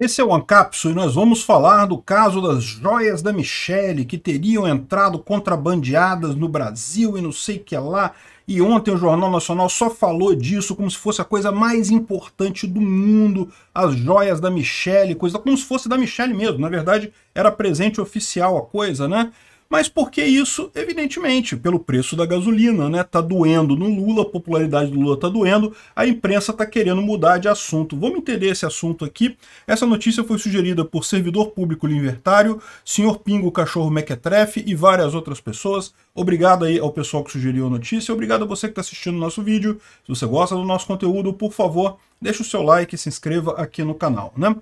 Esse é o Ancapso e nós vamos falar do caso das joias da Michelle que teriam entrado contrabandeadas no Brasil e não sei que é lá. E ontem o Jornal Nacional só falou disso como se fosse a coisa mais importante do mundo, as joias da Michelle, coisa como se fosse da Michelle mesmo. Na verdade, era presente oficial a coisa, né? Mas por que isso? Evidentemente, pelo preço da gasolina, né? Tá doendo no Lula, a popularidade do Lula tá doendo, a imprensa tá querendo mudar de assunto. Vamos entender esse assunto aqui. Essa notícia foi sugerida por servidor público libertário, senhor Pingo Cachorro Mequetrefe e várias outras pessoas. Obrigado aí ao pessoal que sugeriu a notícia, obrigado a você que está assistindo o nosso vídeo. Se você gosta do nosso conteúdo, por favor, deixe o seu like e se inscreva aqui no canal, né?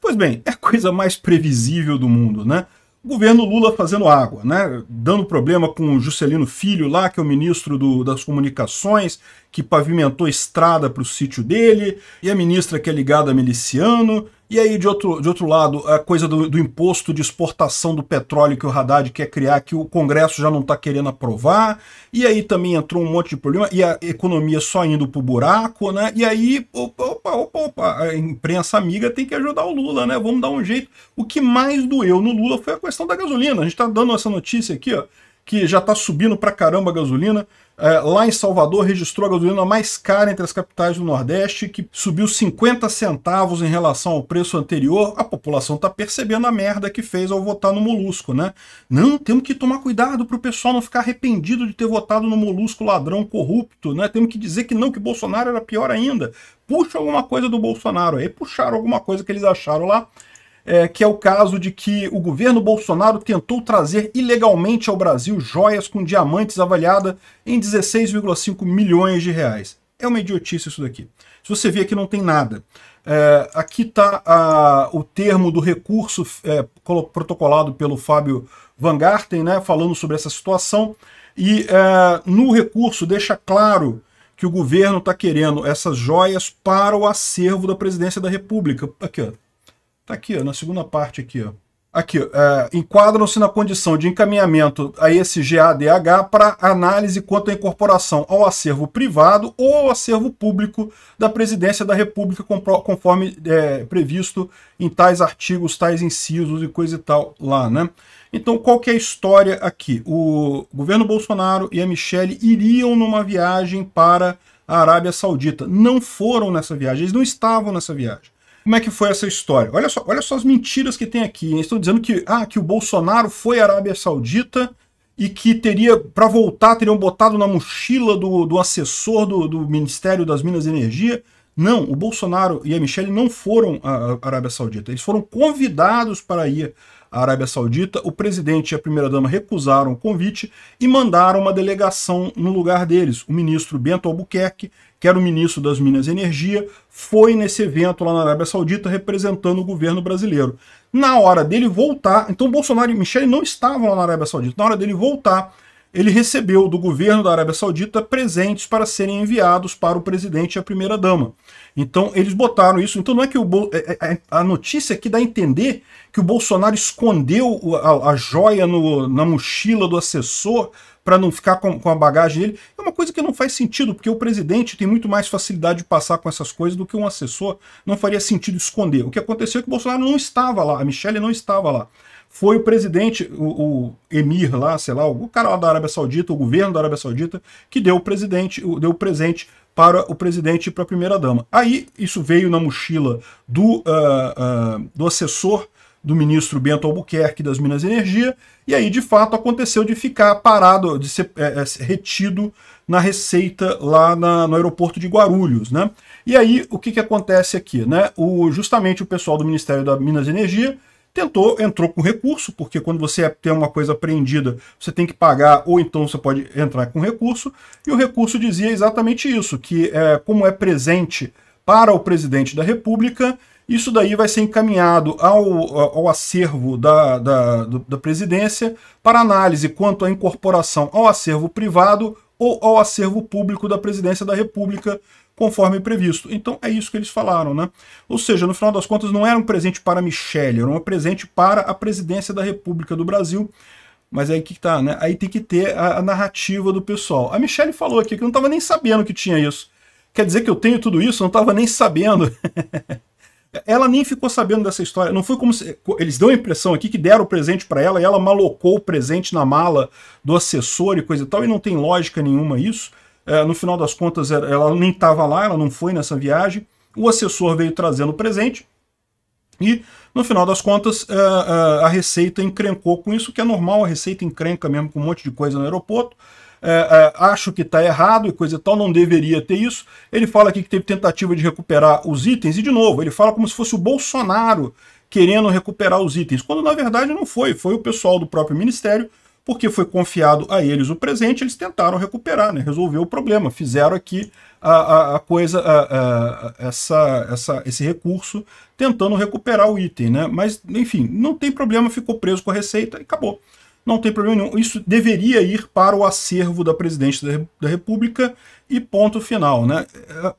Pois bem, é a coisa mais previsível do mundo, né? governo Lula fazendo água, né? dando problema com o Juscelino Filho lá, que é o ministro do, das comunicações, que pavimentou estrada para o sítio dele, e a ministra que é ligada a miliciano, e aí, de outro, de outro lado, a coisa do, do imposto de exportação do petróleo que o Haddad quer criar, que o Congresso já não está querendo aprovar, e aí também entrou um monte de problema, e a economia só indo para o buraco, né? E aí, opa, opa, opa, opa, a imprensa amiga tem que ajudar o Lula, né? Vamos dar um jeito. O que mais doeu no Lula foi a questão da gasolina. A gente está dando essa notícia aqui, ó que já está subindo para caramba a gasolina. É, lá em Salvador registrou a gasolina mais cara entre as capitais do Nordeste, que subiu 50 centavos em relação ao preço anterior. A população está percebendo a merda que fez ao votar no Molusco, né? Não, temos que tomar cuidado para o pessoal não ficar arrependido de ter votado no Molusco ladrão corrupto, né? Temos que dizer que não, que Bolsonaro era pior ainda. Puxa alguma coisa do Bolsonaro. Aí puxaram alguma coisa que eles acharam lá é, que é o caso de que o governo Bolsonaro tentou trazer ilegalmente ao Brasil joias com diamantes avaliada em 16,5 milhões de reais. É uma idiotice isso daqui. Se você vê que não tem nada. É, aqui está o termo do recurso é, protocolado pelo Fábio Van Garten, né, falando sobre essa situação. E é, no recurso deixa claro que o governo está querendo essas joias para o acervo da presidência da República. Aqui, ó, Tá aqui, ó, na segunda parte aqui, ó. Aqui, é, enquadram-se na condição de encaminhamento a esse GADH para análise quanto à incorporação ao acervo privado ou ao acervo público da Presidência da República, conforme é, previsto em tais artigos, tais incisos e coisa e tal lá, né? Então, qual que é a história aqui? O governo Bolsonaro e a Michelle iriam numa viagem para a Arábia Saudita. Não foram nessa viagem, eles não estavam nessa viagem. Como é que foi essa história? Olha só, olha só as mentiras que tem aqui. Eles estão dizendo que, ah, que o Bolsonaro foi à Arábia Saudita e que teria, para voltar, teriam botado na mochila do, do assessor do, do Ministério das Minas e Energia. Não, o Bolsonaro e a Michelle não foram à Arábia Saudita. Eles foram convidados para ir a Arábia Saudita, o presidente e a primeira-dama recusaram o convite e mandaram uma delegação no lugar deles. O ministro Bento Albuquerque, que era o ministro das Minas e Energia, foi nesse evento lá na Arábia Saudita representando o governo brasileiro. Na hora dele voltar, então Bolsonaro e Michele não estavam lá na Arábia Saudita, na hora dele voltar ele recebeu do governo da Arábia Saudita presentes para serem enviados para o presidente e a primeira-dama. Então, eles botaram isso. Então, não é que o Bo... É, é, é, a notícia aqui dá a entender que o Bolsonaro escondeu a, a joia no, na mochila do assessor para não ficar com, com, a bagagem dele. É uma coisa que não faz sentido, porque o presidente tem muito mais facilidade de passar com essas coisas do que um assessor. Não faria sentido esconder. O que aconteceu é que o Bolsonaro não estava lá, a Michelle não estava lá foi o presidente, o, o, emir lá, sei lá, o cara lá da Arábia Saudita, o governo da Arábia Saudita, que deu o presidente, deu o presente para o presidente e para a primeira-dama. Aí isso veio na mochila do, uh, uh, do assessor do ministro Bento Albuquerque das Minas e Energia, e aí de fato aconteceu de ficar parado, de ser é, é, retido na receita lá na, no aeroporto de Guarulhos, né? E aí o que, que acontece aqui, né? O, justamente o pessoal do Ministério da Minas e Energia Tentou, entrou com recurso, porque quando você tem uma coisa apreendida, você tem que pagar, ou então você pode entrar com recurso. E o recurso dizia exatamente isso: que é, como é presente para o presidente da República, isso daí vai ser encaminhado ao, ao acervo da, da, da presidência para análise quanto à incorporação ao acervo privado ou ao acervo público da presidência da República conforme previsto. Então é isso que eles falaram, né? Ou seja, no final das contas não era um presente para Michelle, era um presente para a presidência da República do Brasil. Mas aí que tá, né? Aí tem que ter a, a narrativa do pessoal. A Michelle falou aqui que não estava nem sabendo que tinha isso. Quer dizer que eu tenho tudo isso? não estava nem sabendo. ela nem ficou sabendo dessa história. Não foi como se. Eles dão a impressão aqui que deram o presente para ela e ela malocou o presente na mala do assessor e coisa e tal. E não tem lógica nenhuma isso. É, no final das contas, ela nem estava lá, ela não foi nessa viagem. O assessor veio trazendo o presente e, no final das contas, a, é, é, a Receita encrencou com isso, que é normal, a Receita encrenca mesmo com um monte de coisa no aeroporto. É, é, acho que está errado e coisa e tal, não deveria ter isso. Ele fala aqui que teve tentativa de recuperar os itens, e de novo, ele fala como se fosse o Bolsonaro querendo recuperar os itens, quando na verdade não foi, foi o pessoal do próprio Ministério porque foi confiado a eles o presente, eles tentaram recuperar, né, resolver o problema, fizeram aqui a, a, a coisa, a, essa, essa, esse recurso tentando recuperar o item, né, mas enfim, não tem problema, ficou preso com a receita e acabou. Não tem problema nenhum, isso deveria ir para o acervo da Presidente da, da República e ponto final. Né?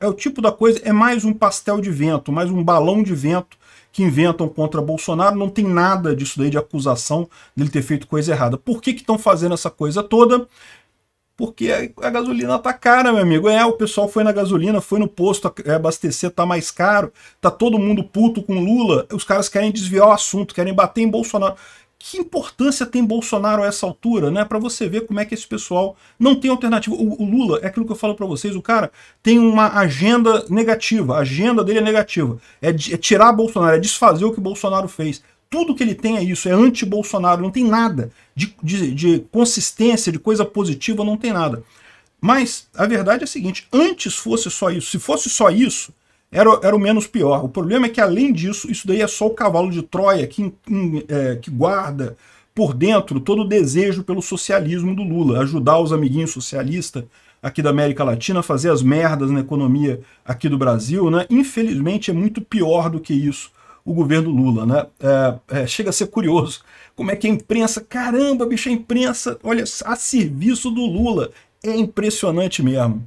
É, é o tipo da coisa, é mais um pastel de vento, mais um balão de vento que inventam contra Bolsonaro, não tem nada disso daí de acusação dele ter feito coisa errada. Por que estão fazendo essa coisa toda? Porque a gasolina tá cara, meu amigo. É, o pessoal foi na gasolina, foi no posto é, abastecer, tá mais caro. Tá todo mundo puto com Lula. Os caras querem desviar o assunto, querem bater em Bolsonaro que importância tem Bolsonaro a essa altura, né? Para você ver como é que esse pessoal não tem alternativa. O, o Lula, é aquilo que eu falo para vocês, o cara tem uma agenda negativa, a agenda dele é negativa. É, é, tirar Bolsonaro, é desfazer o que Bolsonaro fez. Tudo que ele tem é isso, é anti-Bolsonaro, não tem nada de, de, de consistência, de coisa positiva, não tem nada. Mas a verdade é a seguinte, antes fosse só isso, se fosse só isso, era, era o menos pior. O problema é que, além disso, isso daí é só o cavalo de Troia que, em, é, que guarda por dentro todo o desejo pelo socialismo do Lula, ajudar os amiguinhos socialistas aqui da América Latina a fazer as merdas na economia aqui do Brasil. Né? Infelizmente, é muito pior do que isso o governo Lula. Né? É, é, chega a ser curioso como é que a imprensa, caramba, bicho, a imprensa, olha, a serviço do Lula. É impressionante mesmo.